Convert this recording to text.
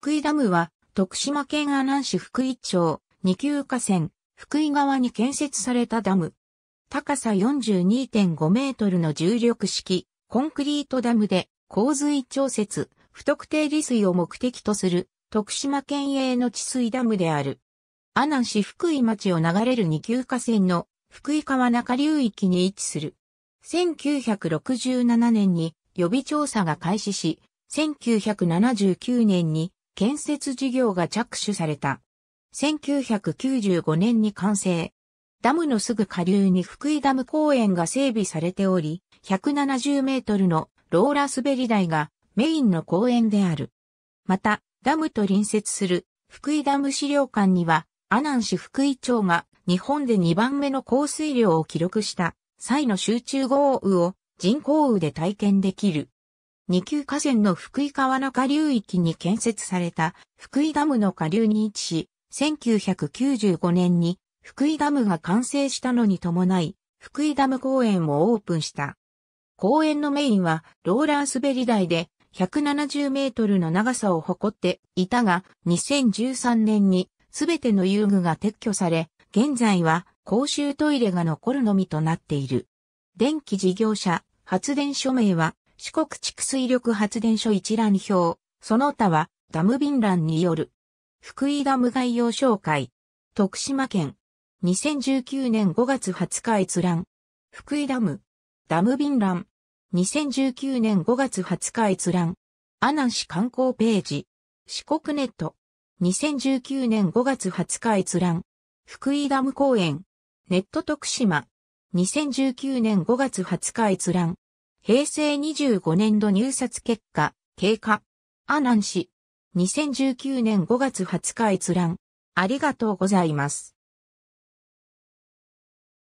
福井ダムは、徳島県阿南市福井町、二級河川、福井川に建設されたダム。高さ42.5メートルの重力式、コンクリートダムで、洪水調節、不特定利水を目的とする、徳島県営の治水ダムである。阿南市福井町を流れる二級河川の福井川中流域に位置する。1967年に予備調査が開始し、1979年に建設事業が着手された。1995年に完成。ダムのすぐ下流に福井ダム公園が整備されており、170メートルのローラ滑り台がメインの公園である。また、ダムと隣接する福井ダム資料館には、阿南市福井町が日本で2番目の降水量を記録した際の集中豪雨を人工雨で体験できる二級河川の福井川の下流域に建設された福井ダムの下流に位置し、1995年に福井ダムが完成したのに伴い、福井ダム公園をオープンした。公園のメインはローラー滑り台で170メートルの長さを誇っていたが、2013年にすべての遊具が撤去され、現在は公衆トイレが残るのみとなっている。電気事業者、発電所名は四国蓄水力発電所一覧表、その他はダム便覧による。福井ダム概要紹介。徳島県。2019年5月20日閲覧。福井ダム。ダム便覧。2019年5月20日閲覧。阿南市観光ページ。四国ネット。2019年5月20日閲覧。福井ダム公園。ネット徳島。2019年5月20日閲覧。平成25年度入札結果、経過。阿南市。2019年5月20日閲覧。ありがとうございます。